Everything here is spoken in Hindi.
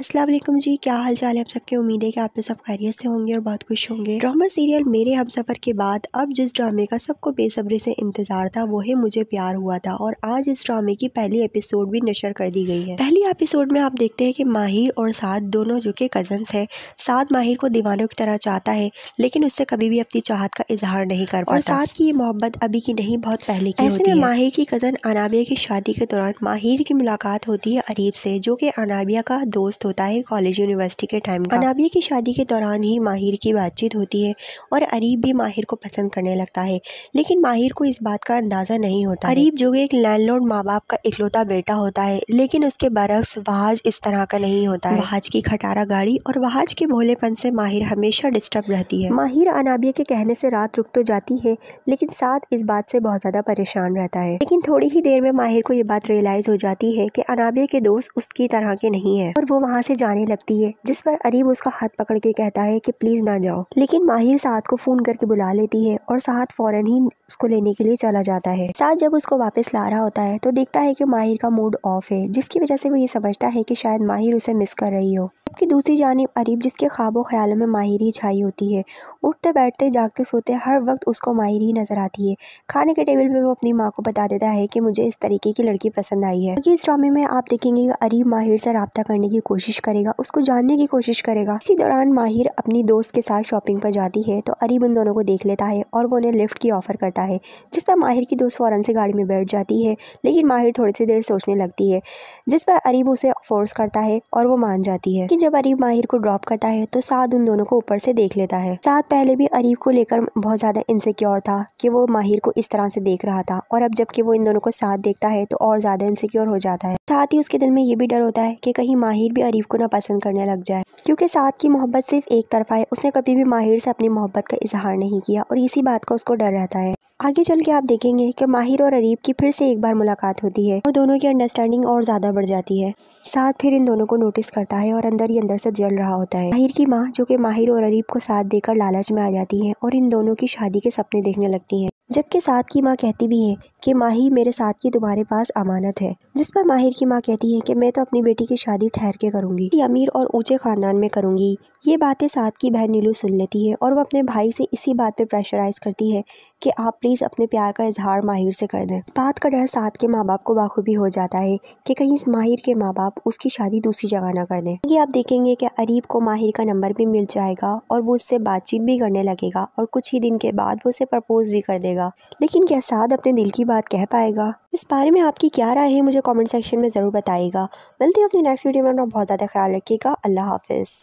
अस्सलाम वालेकुम जी क्या हाल चाल है आप सबके उम्मीद है कि आप सब खैरियत से होंगे और बहुत खुश होंगे ड्रामा सीरियल मेरे हम सफ़र के बाद अब जिस ड्रामे का सबको बेसब्री से इंतज़ार था वो है मुझे प्यार हुआ था और आज इस ड्रामे की पहली एपिसोड भी नशर कर दी गई है पहली एपिसोड में आप देखते हैं कि माहिर और साध दोनों जो के कजन है साध माहिर को दीवानों की तरह चाहता है लेकिन उससे कभी भी अपनी चाहत का इजहार नहीं कर पाता साध की ये मोहब्बत अभी की नहीं बहुत पहले की ऐसे में माहिर की कज़न अनाबिया की शादी के दौरान माहिर की मुलाकात होती है अरीब से जो कि अनाबिया का दोस्त होता है कॉलेज यूनिवर्सिटी के टाइम का अनाबिया की शादी के दौरान ही माहिर की बातचीत होती है और अरीब भी माहिर को पसंद करने लगता है लेकिन माहिर को इस बात का अंदाज़ा नहीं होता अरीब जो एक लैंडलॉर्ड माँ बाप का इकलौता बेटा होता है लेकिन उसके बरक्स वहाज इस तरह का नहीं होता है वहाज की खटारा गाड़ी और वहाज के भोलेपन से माहिर हमेशा डिस्टर्ब रहती है माहिर अनाबिया के कहने से रात रुक तो जाती है लेकिन साथ इस बात से बहुत ज़्यादा परेशान रहता है लेकिन थोड़ी ही देर में माहिर को ये बात रियलाइज़ हो जाती है कि अनाबिया के दोस्त उसकी तरह के नहीं है और वो वहाँ से जाने लगती है जिस पर अरीब उसका हाथ पकड़ के कहता है कि प्लीज़ ना जाओ लेकिन माहिर साथ को फ़ोन करके बुला लेती है और साथ फ़ौरन ही उसको लेने के लिए चला जाता है साथ जब उसको वापस ला रहा होता है तो देखता है कि माहिर का मूड ऑफ है जिसकी वजह से वो ये समझता है कि शायद माहिर उसे मिस कर रही हो जबकि दूसरी जानब अरीब जिसके ख्वाबों ख्यालों में माहिर ही छाई होती है उठते बैठते जागते सोते हर वक्त उसको माहिर ही नज़र आती है खाने के टेबल पर वो अपनी माँ को बता देता है कि मुझे इस तरीके की लड़की पसंद आई है क्योंकि इस ड्रामे में आप देखेंगे कि अरीब माहिर से रबता करने की कोशिश करेगा उसको जानने की कोशिश करेगा इसी दौरान माहिर अपनी दोस्त के साथ शॉपिंग पर जाती है तो अरीब उन दोनों को देख लेता है और वो उन्हें लिफ्ट की ऑफ़र करता है जिस पर माहिर की दोस्त फ़ौरन से गाड़ी में बैठ जाती है लेकिन माहिर थोड़ी सी देर सोचने लगती है जिस पर अरीब उसे फोर्स करता है और वो मान जाती है कि जब अरीब माहिर को ड्रॉप करता है तो साध उन दोनों को ऊपर से देख लेता है साथ पहले भी अरीब को लेकर बहुत ज्यादा इनसिक्योर था कि वो माहिर को इस तरह से देख रहा था और अब जबकि वो इन दोनों को साथ देखता है तो और ज्यादा इनसिक्योर हो जाता है साथ ही उसके दिल में ये भी डर होता है कि कहीं माहिर भी अरीफ को ना पसंद करने लग जाए क्योंकि साथ की मोहब्बत सिर्फ एक तरफा है उसने कभी भी माहिर से अपनी मोहब्बत का इजहार नहीं किया और इसी बात का उसको डर रहता है आगे चल के आप देखेंगे कि माहिर और अरीब की फिर से एक बार मुलाकात होती है और दोनों की अंडरस्टैंडिंग और ज़्यादा बढ़ जाती है साथ फिर इन दोनों को नोटिस करता है और अंदर ही अंदर से जल रहा होता है माहिर की माँ जो कि माहिर और अरीब को साथ देकर लालच में आ जाती है और इन दोनों की शादी के सपने देखने लगती है जबकि साथ की माँ कहती भी है कि माही मेरे साथ की तुम्हारे पास अमानत है जिस पर माहिर की माँ कहती है कि मैं तो अपनी बेटी की शादी ठहर के करूंगी अमीर और ऊंचे खानदान में करूंगी ये बातें साथ की बहन नीलू सुन लेती है और वो अपने भाई से इसी बात पर प्रेशराइज करती है कि आप प्लीज़ अपने प्यार का इजहार माहिर से कर दें बात का डर साथ के माँ बाप को बाखूबी हो जाता है कि कहीं इस माहिर के माँ बाप उसकी शादी दूसरी जगह ना कर दें आप देखेंगे कि अरीब को माहिर का नंबर भी मिल जाएगा और वो उससे बातचीत भी करने लगेगा और कुछ ही दिन के बाद वो उसे प्रपोज भी कर देगा पाएगा लेकिन क्या साद अपने दिल की बात कह पाएगा इस बारे में आपकी क्या राय है मुझे कमेंट सेक्शन में ज़रूर बताइएगा मिलते हैं अपने नेक्स्ट वीडियो में अपना बहुत ज़्यादा ख्याल रखिएगा अल्लाह हाफिज़